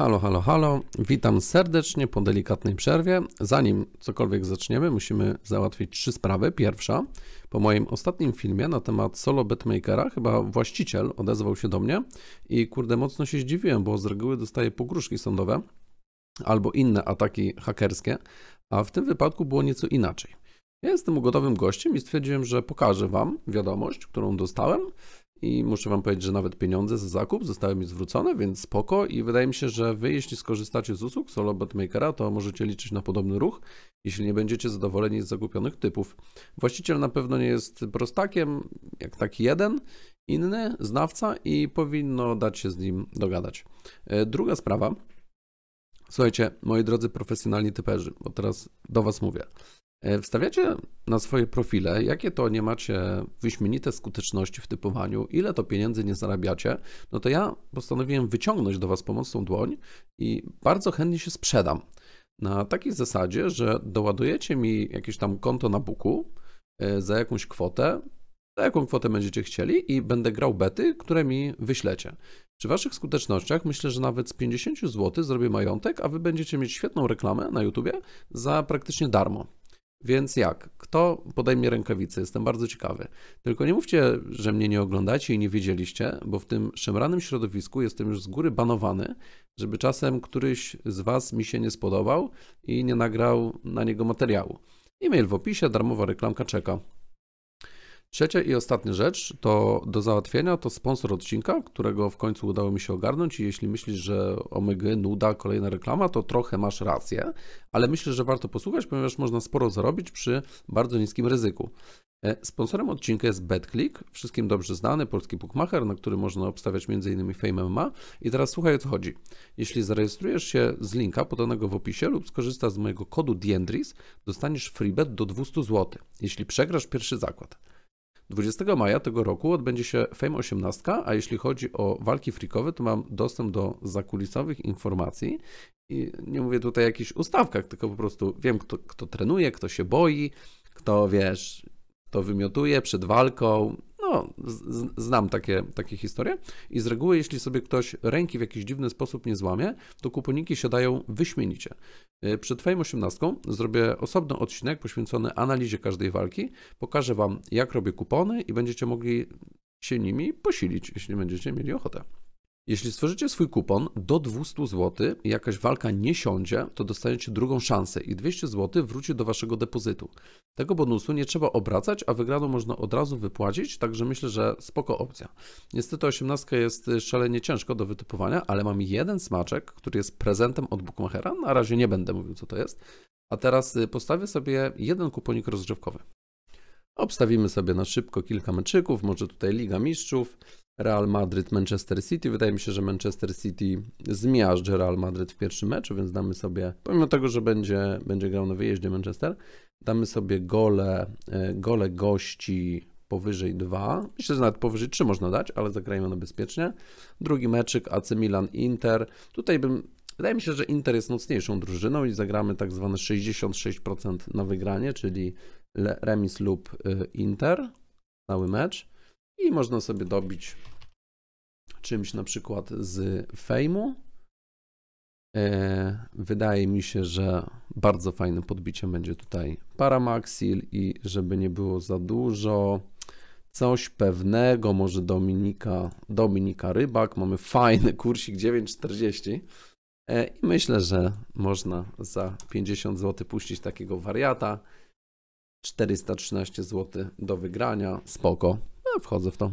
Halo, halo, halo. Witam serdecznie po delikatnej przerwie. Zanim cokolwiek zaczniemy, musimy załatwić trzy sprawy. Pierwsza, po moim ostatnim filmie na temat solo betmakera, chyba właściciel odezwał się do mnie i kurde, mocno się zdziwiłem, bo z reguły dostaję pogróżki sądowe albo inne ataki hakerskie, a w tym wypadku było nieco inaczej. Ja jestem ugodowym gościem i stwierdziłem, że pokażę Wam wiadomość, którą dostałem, i muszę Wam powiedzieć, że nawet pieniądze za zakup zostały mi zwrócone, więc spoko i wydaje mi się, że Wy jeśli skorzystacie z usług Solo Batmakera, to możecie liczyć na podobny ruch, jeśli nie będziecie zadowoleni z zakupionych typów. Właściciel na pewno nie jest prostakiem, jak taki jeden, inny znawca i powinno dać się z nim dogadać. E, druga sprawa, słuchajcie, moi drodzy profesjonalni typerzy, bo teraz do Was mówię. E, wstawiacie na swoje profile, jakie to nie macie wyśmienite skuteczności w typowaniu, ile to pieniędzy nie zarabiacie, no to ja postanowiłem wyciągnąć do Was pomocną dłoń i bardzo chętnie się sprzedam. Na takiej zasadzie, że doładujecie mi jakieś tam konto na Buku e, za jakąś kwotę, za jaką kwotę będziecie chcieli i będę grał bety, które mi wyślecie. Przy waszych skutecznościach myślę, że nawet z 50 zł zrobię majątek, a wy będziecie mieć świetną reklamę na YouTubie za praktycznie darmo. Więc jak? Kto podejmie rękawice? Jestem bardzo ciekawy. Tylko nie mówcie, że mnie nie oglądacie i nie wiedzieliście, bo w tym szemranym środowisku jestem już z góry banowany, żeby czasem któryś z Was mi się nie spodobał i nie nagrał na niego materiału. E-mail w opisie, darmowa reklamka czeka. Trzecia i ostatnia rzecz to do załatwienia to sponsor odcinka, którego w końcu udało mi się ogarnąć i jeśli myślisz, że Omega nuda, kolejna reklama, to trochę masz rację, ale myślę, że warto posłuchać, ponieważ można sporo zarobić przy bardzo niskim ryzyku. E, sponsorem odcinka jest BetClick, wszystkim dobrze znany polski bookmacher, na który można obstawiać m.in. Fame MMA. I teraz słuchaj o co chodzi. Jeśli zarejestrujesz się z linka podanego w opisie lub skorzystasz z mojego kodu DIENDRIS, dostaniesz freebet do 200 zł, jeśli przegrasz pierwszy zakład. 20 maja tego roku odbędzie się Fame 18, a jeśli chodzi o walki frikowe, to mam dostęp do zakulisowych informacji. I nie mówię tutaj o jakichś ustawkach, tylko po prostu wiem, kto, kto trenuje, kto się boi, kto wiesz, kto wymiotuje przed walką, no, znam takie, takie historie. I z reguły, jeśli sobie ktoś ręki w jakiś dziwny sposób nie złamie, to kuponiki siadają wyśmienicie. E, przed Twoim 18 zrobię osobny odcinek poświęcony analizie każdej walki. Pokażę Wam, jak robię kupony i będziecie mogli się nimi posilić, jeśli będziecie mieli ochotę. Jeśli stworzycie swój kupon do 200 zł i jakaś walka nie siądzie, to dostaniecie drugą szansę i 200 zł wróci do waszego depozytu. Tego bonusu nie trzeba obracać, a wygraną można od razu wypłacić, także myślę, że spoko opcja. Niestety 18 jest y, szalenie ciężko do wytypowania, ale mam jeden smaczek, który jest prezentem od Bookmachera. Na razie nie będę mówił co to jest. A teraz y, postawię sobie jeden kuponik rozgrzewkowy. Obstawimy sobie na szybko kilka meczyków, może tutaj Liga Mistrzów. Real Madrid, Manchester City. Wydaje mi się, że Manchester City zmiażdży Real Madrid w pierwszym meczu, więc damy sobie, pomimo tego, że będzie, będzie grał na wyjeździe Manchester, damy sobie gole, e, gole gości powyżej 2. Myślę, że nawet powyżej 3 można dać, ale zagrajmy na bezpiecznie. Drugi meczyk AC Milan Inter. Tutaj bym Wydaje mi się, że Inter jest mocniejszą drużyną i zagramy tak zwane 66% na wygranie, czyli remis lub e, Inter, cały mecz i można sobie dobić czymś na przykład z Fejmu. E, wydaje mi się, że bardzo fajnym podbiciem będzie tutaj Paramaxil i żeby nie było za dużo, coś pewnego, może Dominika, Dominika Rybak. Mamy fajny kursik 9,40 e, i myślę, że można za 50 zł puścić takiego wariata. 413 zł do wygrania, spoko. No, wchodzę w to.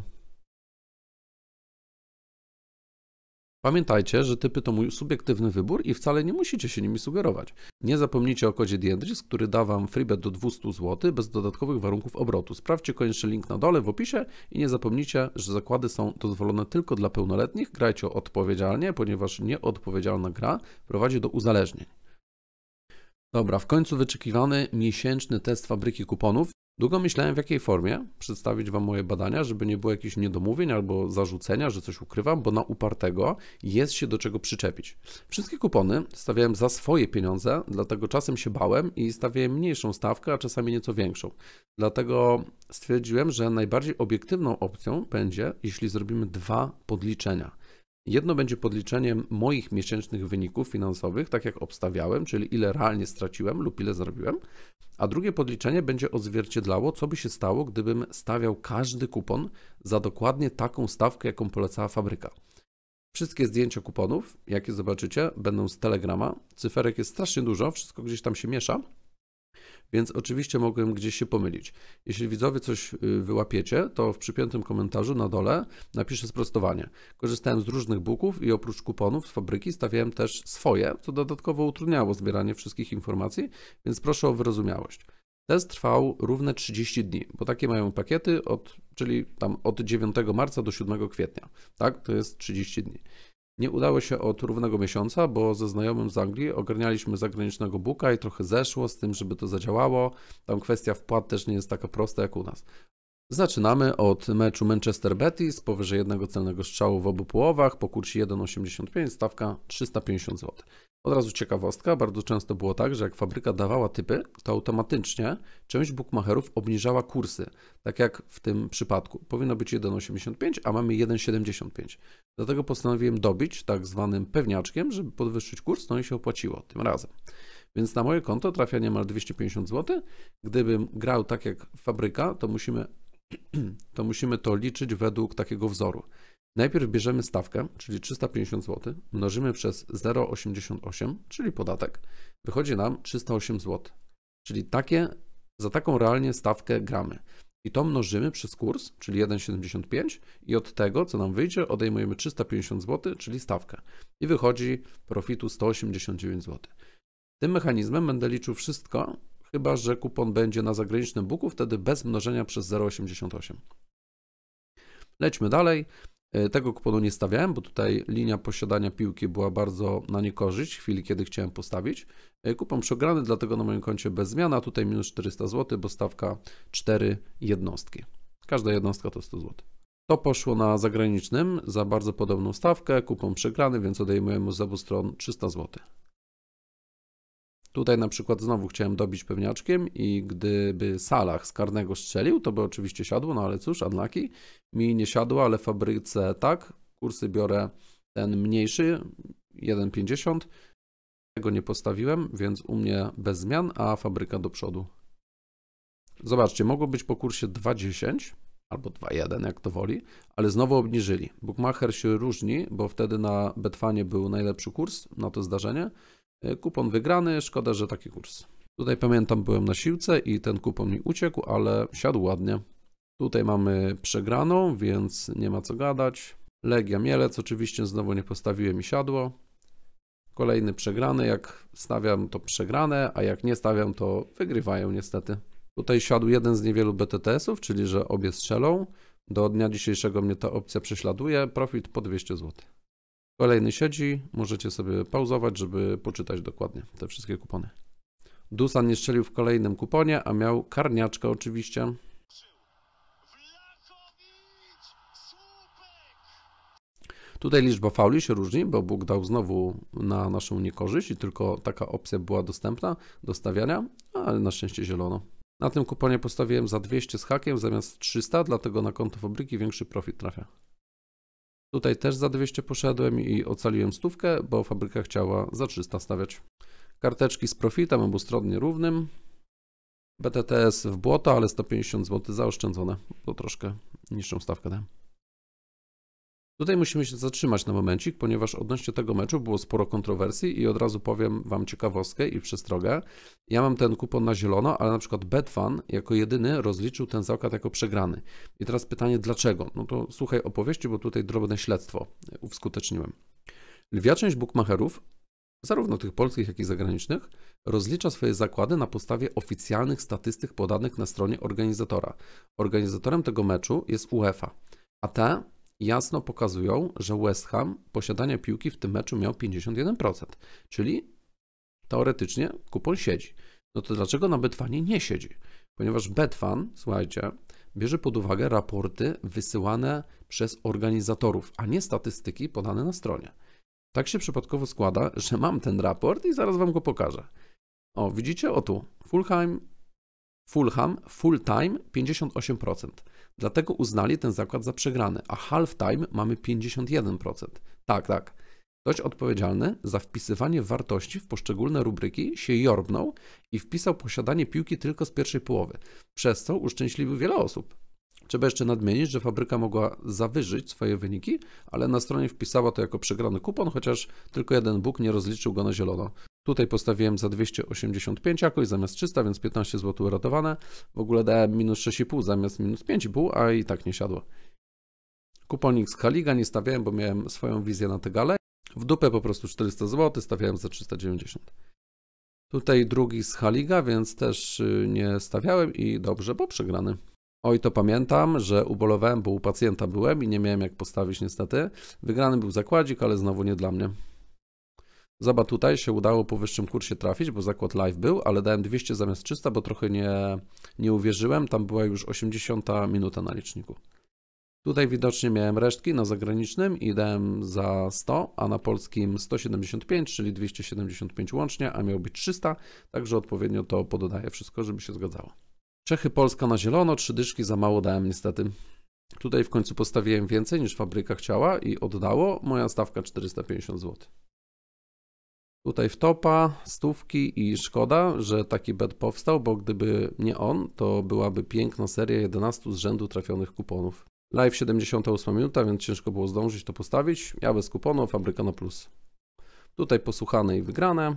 Pamiętajcie, że typy to mój subiektywny wybór i wcale nie musicie się nimi sugerować. Nie zapomnijcie o kodzie Diendris, który da Wam freebet do 200 zł bez dodatkowych warunków obrotu. Sprawdźcie koniecznie link na dole w opisie i nie zapomnijcie, że zakłady są dozwolone tylko dla pełnoletnich. Grajcie odpowiedzialnie, ponieważ nieodpowiedzialna gra prowadzi do uzależnień. Dobra, w końcu wyczekiwany miesięczny test fabryki kuponów. Długo myślałem, w jakiej formie przedstawić Wam moje badania, żeby nie było jakichś niedomówień albo zarzucenia, że coś ukrywam, bo na upartego jest się do czego przyczepić. Wszystkie kupony stawiałem za swoje pieniądze, dlatego czasem się bałem i stawiałem mniejszą stawkę, a czasami nieco większą. Dlatego stwierdziłem, że najbardziej obiektywną opcją będzie, jeśli zrobimy dwa podliczenia. Jedno będzie podliczeniem moich miesięcznych wyników finansowych, tak jak obstawiałem, czyli ile realnie straciłem lub ile zrobiłem, a drugie podliczenie będzie odzwierciedlało, co by się stało, gdybym stawiał każdy kupon za dokładnie taką stawkę, jaką polecała fabryka. Wszystkie zdjęcia kuponów, jakie zobaczycie, będą z Telegrama. Cyferek jest strasznie dużo, wszystko gdzieś tam się miesza więc oczywiście mogłem gdzieś się pomylić. Jeśli widzowie coś y, wyłapiecie, to w przypiętym komentarzu na dole napiszę sprostowanie. Korzystałem z różnych buków i oprócz kuponów z fabryki stawiałem też swoje, co dodatkowo utrudniało zbieranie wszystkich informacji, więc proszę o wyrozumiałość. Test trwał równe 30 dni, bo takie mają pakiety, od, czyli tam od 9 marca do 7 kwietnia. Tak, to jest 30 dni. Nie udało się od równego miesiąca, bo ze znajomym z Anglii ogarnialiśmy zagranicznego buka i trochę zeszło z tym, żeby to zadziałało. Tam kwestia wpłat też nie jest taka prosta jak u nas. Zaczynamy od meczu Manchester Betis, powyżej jednego celnego strzału w obu połowach, po kursie 1,85, stawka 350 zł. Od razu ciekawostka, bardzo często było tak, że jak fabryka dawała typy, to automatycznie część bookmacherów obniżała kursy, tak jak w tym przypadku. Powinno być 1,85, a mamy 1,75. Dlatego postanowiłem dobić tak zwanym pewniaczkiem, żeby podwyższyć kurs, no i się opłaciło tym razem. Więc na moje konto trafia niemal 250 zł. Gdybym grał tak jak fabryka, to musimy, to musimy to liczyć według takiego wzoru. Najpierw bierzemy stawkę, czyli 350 zł, mnożymy przez 0,88, czyli podatek. Wychodzi nam 308 zł. Czyli takie, za taką realnie stawkę gramy. I to mnożymy przez kurs, czyli 1,75 i od tego, co nam wyjdzie, odejmujemy 350 zł, czyli stawkę. I wychodzi profitu 189 zł. Tym mechanizmem będę liczył wszystko, chyba że kupon będzie na zagranicznym buku, wtedy bez mnożenia przez 0,88. Lećmy dalej. E, tego kuponu nie stawiałem, bo tutaj linia posiadania piłki była bardzo na niekorzyść w chwili, kiedy chciałem postawić. E, kupon przegrany, dlatego na moim koncie bez zmiana. Tutaj minus 400 zł, bo stawka 4 jednostki. Każda jednostka to 100 zł. To poszło na zagranicznym za bardzo podobną stawkę, kupon przegrany, więc odejmujemy z obu stron 300 zł. Tutaj na przykład znowu chciałem dobić pewniaczkiem i gdyby Salah z karnego strzelił, to by oczywiście siadło, no ale cóż, unlucky. Mi nie siadło, ale fabryce tak. Kursy biorę ten mniejszy, 1,50. Tego nie postawiłem, więc u mnie bez zmian, a fabryka do przodu. Zobaczcie, mogło być po kursie 2,10 albo 2,1 jak to woli, ale znowu obniżyli. Bookmacher się różni, bo wtedy na Betfanie był najlepszy kurs na to zdarzenie. E, kupon wygrany, szkoda, że taki kurs. Tutaj pamiętam, byłem na siłce i ten kupon mi uciekł, ale siadł ładnie. Tutaj mamy przegraną, więc nie ma co gadać. Legia Mielec, oczywiście znowu nie postawiłem mi siadło. Kolejny przegrany, jak stawiam to przegrane, a jak nie stawiam to wygrywają niestety. Tutaj siadł jeden z niewielu BTTS-ów, czyli że obie strzelą. Do dnia dzisiejszego mnie ta opcja prześladuje, profit po 200 zł. Kolejny siedzi, możecie sobie pauzować, żeby poczytać dokładnie te wszystkie kupony. Dusan nie strzelił w kolejnym kuponie, a miał karniaczkę oczywiście. Tutaj liczba fauli się różni, bo Bóg dał znowu na naszą niekorzyść i tylko taka opcja była dostępna do stawiania, ale na szczęście zielono. Na tym kuponie postawiłem za 200 z hakiem zamiast 300, dlatego na konto fabryki większy profit trafia. Tutaj też za 200 poszedłem i ocaliłem stówkę, bo fabryka chciała za 300 stawiać. Karteczki z profitem obustronnie równym. BTTS w błoto, ale 150 zł zaoszczędzone. To troszkę niższą stawkę dałem. Tutaj musimy się zatrzymać na momencik, ponieważ odnośnie tego meczu było sporo kontrowersji i od razu powiem Wam ciekawostkę i przestrogę. Ja mam ten kupon na zielono, ale na przykład Betfan jako jedyny rozliczył ten zakład jako przegrany. I teraz pytanie dlaczego? No to słuchaj opowieści, bo tutaj drobne śledztwo uwskuteczniłem. Lwia część bukmacherów, zarówno tych polskich, jak i zagranicznych, rozlicza swoje zakłady na podstawie oficjalnych statystyk podanych na stronie organizatora. Organizatorem tego meczu jest UEFA, a te jasno pokazują, że West Ham posiadania piłki w tym meczu miał 51%, czyli teoretycznie kupon siedzi. No to dlaczego na Betfanie nie siedzi? Ponieważ Betfan, słuchajcie, bierze pod uwagę raporty wysyłane przez organizatorów, a nie statystyki podane na stronie. Tak się przypadkowo składa, że mam ten raport i zaraz wam go pokażę. O, widzicie? O tu. Fulham, Fulham, full time 58%. Dlatego uznali ten zakład za przegrany, a halftime mamy 51%. Tak, tak. Ktoś odpowiedzialny za wpisywanie wartości w poszczególne rubryki się jorbnął i wpisał posiadanie piłki tylko z pierwszej połowy, przez co uszczęśliwił wiele osób. Trzeba jeszcze nadmienić, że fabryka mogła zawyżyć swoje wyniki, ale na stronie wpisała to jako przegrany kupon, chociaż tylko jeden Bóg nie rozliczył go na zielono. Tutaj postawiłem za 285 jakoś zamiast 300, więc 15 zł uratowane. W ogóle dałem minus 6,5 zamiast minus 5,5, a i tak nie siadło. Kuponik z Haliga nie stawiałem, bo miałem swoją wizję na te gale. W dupę po prostu 400 zł, stawiałem za 390. Tutaj drugi z Haliga, więc też y, nie stawiałem i dobrze, bo przegrany. Oj, to pamiętam, że ubolowałem, bo u pacjenta byłem i nie miałem jak postawić niestety. Wygrany był zakładzik, ale znowu nie dla mnie. Zobacz, tutaj się udało po wyższym kursie trafić, bo zakład live był, ale dałem 200 zamiast 300, bo trochę nie, nie uwierzyłem. Tam była już 80 minuta na liczniku. Tutaj widocznie miałem resztki na zagranicznym i dałem za 100, a na polskim 175, czyli 275 łącznie, a miał być 300, także odpowiednio to pododaję wszystko, żeby się zgadzało. Czechy Polska na zielono, trzy dyszki za mało dałem niestety. Tutaj w końcu postawiłem więcej niż fabryka chciała i oddało, moja stawka 450 zł. Tutaj wtopa, stówki i szkoda, że taki bet powstał, bo gdyby nie on, to byłaby piękna seria 11 z rzędu trafionych kuponów. Live 78 minuta, więc ciężko było zdążyć to postawić. Ja bez kuponu, fabryka na plus. Tutaj posłuchane i wygrane.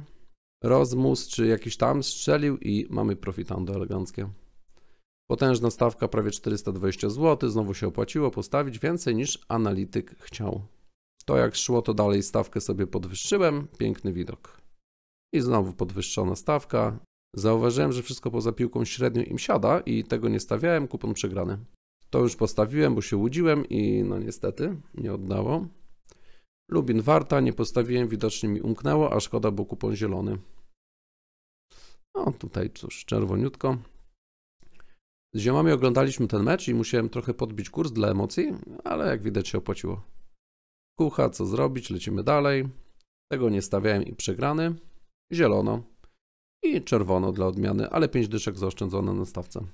Rozmus czy jakiś tam strzelił i mamy profitando eleganckie. Potężna stawka, prawie 420 zł. Znowu się opłaciło postawić więcej niż analityk chciał. To jak szło, to dalej stawkę sobie podwyższyłem. Piękny widok. I znowu podwyższona stawka. Zauważyłem, że wszystko poza piłką średnio im siada i tego nie stawiałem, kupon przegrany. To już postawiłem, bo się łudziłem i no niestety nie oddało. Lubin Warta nie postawiłem, widocznie mi umknęło, a szkoda, bo kupon zielony. No tutaj cóż, czerwoniutko. Z ziomami oglądaliśmy ten mecz i musiałem trochę podbić kurs dla emocji, ale jak widać się opłaciło. Kucha, co zrobić? Lecimy dalej. Tego nie stawiałem i przegrany. Zielono. I czerwono dla odmiany, ale 5 dyszek zaoszczędzone na stawce.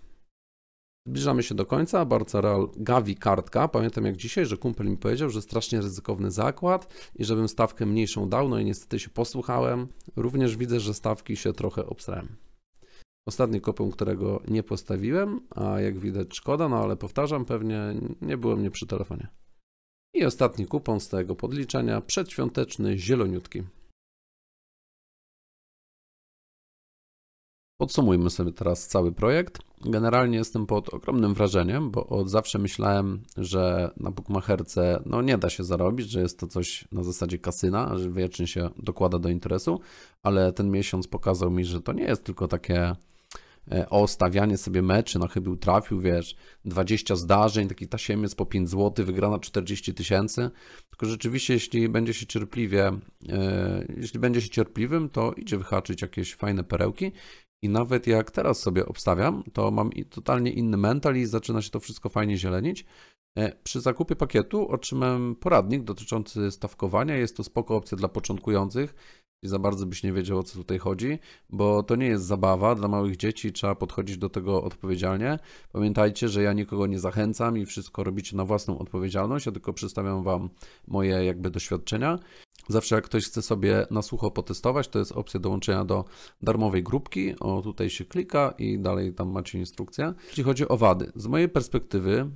Zbliżamy się do końca. Real gawi kartka. Pamiętam jak dzisiaj, że kumpel mi powiedział, że strasznie ryzykowny zakład i żebym stawkę mniejszą dał, no i niestety się posłuchałem. Również widzę, że stawki się trochę obsrałem. Ostatni kopią, którego nie postawiłem, a jak widać szkoda, no ale powtarzam, pewnie nie byłem nie przy telefonie. I ostatni kupon z tego podliczenia, przedświąteczny, zieloniutki. Podsumujmy sobie teraz cały projekt. Generalnie jestem pod ogromnym wrażeniem, bo od zawsze myślałem, że na bukmacherce no nie da się zarobić, że jest to coś na zasadzie kasyna, że wiecznie się dokłada do interesu, ale ten miesiąc pokazał mi, że to nie jest tylko takie E, o stawianie sobie meczy, no chybił trafił, wiesz, 20 zdarzeń, taki tasiemiec po 5 zł, wygrana 40 tysięcy, tylko rzeczywiście jeśli będzie się cierpliwie, e, jeśli będzie się cierpliwym, to idzie wyhaczyć jakieś fajne perełki i nawet jak teraz sobie obstawiam, to mam totalnie inny mental i zaczyna się to wszystko fajnie zielenić. E, przy zakupie pakietu otrzymałem poradnik dotyczący stawkowania. Jest to spoko opcja dla początkujących i za bardzo byś nie wiedział o co tutaj chodzi, bo to nie jest zabawa dla małych dzieci, trzeba podchodzić do tego odpowiedzialnie. Pamiętajcie, że ja nikogo nie zachęcam i wszystko robicie na własną odpowiedzialność, ja tylko przedstawiam Wam moje jakby doświadczenia. Zawsze jak ktoś chce sobie na sucho potestować, to jest opcja dołączenia do darmowej grupki. O, tutaj się klika i dalej tam macie instrukcję. Jeśli chodzi o wady, z mojej perspektywy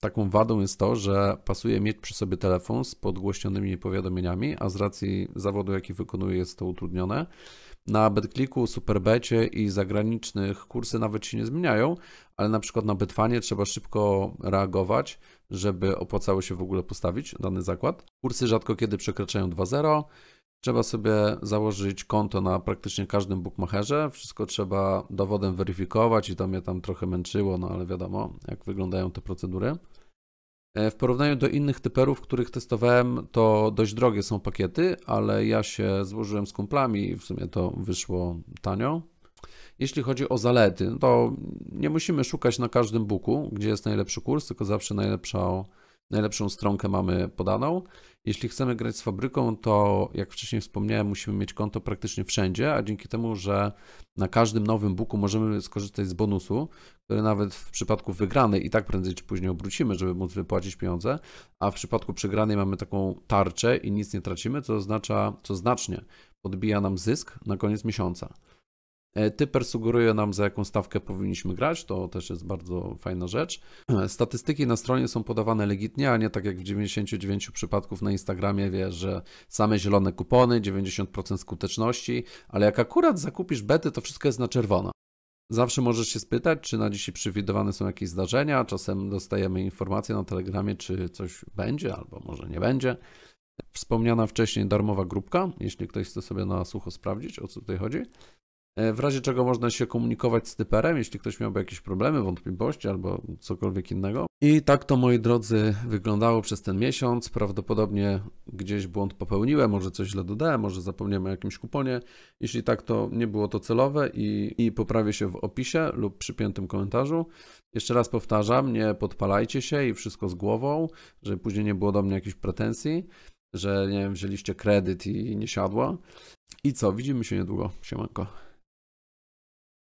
Taką wadą jest to, że pasuje mieć przy sobie telefon z podgłośnionymi powiadomieniami, a z racji zawodu, jaki wykonuje jest to utrudnione. Na BetClicku, Superbecie i zagranicznych kursy nawet się nie zmieniają, ale na przykład na Betfanie trzeba szybko reagować, żeby opłacało się w ogóle postawić dany zakład. Kursy rzadko kiedy przekraczają 2.0, Trzeba sobie założyć konto na praktycznie każdym bookmacherze. Wszystko trzeba dowodem weryfikować i to mnie tam trochę męczyło, no ale wiadomo, jak wyglądają te procedury. E, w porównaniu do innych typerów, których testowałem, to dość drogie są pakiety, ale ja się złożyłem z kumplami i w sumie to wyszło tanio. Jeśli chodzi o zalety, no to nie musimy szukać na każdym buku, gdzie jest najlepszy kurs, tylko zawsze najlepsza Najlepszą stronkę mamy podaną. Jeśli chcemy grać z fabryką, to jak wcześniej wspomniałem, musimy mieć konto praktycznie wszędzie, a dzięki temu, że na każdym nowym buku możemy skorzystać z bonusu, który nawet w przypadku wygranej i tak prędzej czy później obrócimy, żeby móc wypłacić pieniądze, a w przypadku przegranej mamy taką tarczę i nic nie tracimy, co oznacza, co znacznie podbija nam zysk na koniec miesiąca. E, Typer sugeruje nam, za jaką stawkę powinniśmy grać, to też jest bardzo fajna rzecz. E, statystyki na stronie są podawane legitnie, a nie tak jak w 99 przypadków na Instagramie wie, że same zielone kupony, 90% skuteczności, ale jak akurat zakupisz bety, to wszystko jest na czerwono. Zawsze możesz się spytać, czy na dzisiaj przewidywane są jakieś zdarzenia. Czasem dostajemy informacje na Telegramie, czy coś będzie, albo może nie będzie. Wspomniana wcześniej darmowa grupka, jeśli ktoś chce sobie na sucho sprawdzić, o co tutaj chodzi. E, w razie czego można się komunikować z typerem, jeśli ktoś miałby jakieś problemy, wątpliwości albo cokolwiek innego. I tak to, moi drodzy, wyglądało przez ten miesiąc. Prawdopodobnie gdzieś błąd popełniłem, może coś źle dodałem, może zapomniałem o jakimś kuponie. Jeśli tak, to nie było to celowe i, i poprawię się w opisie lub przypiętym komentarzu. Jeszcze raz powtarzam, nie podpalajcie się i wszystko z głową, żeby później nie było do mnie jakichś pretensji, że nie wiem, wzięliście kredyt i nie siadła. I co, widzimy się niedługo. Siemanko.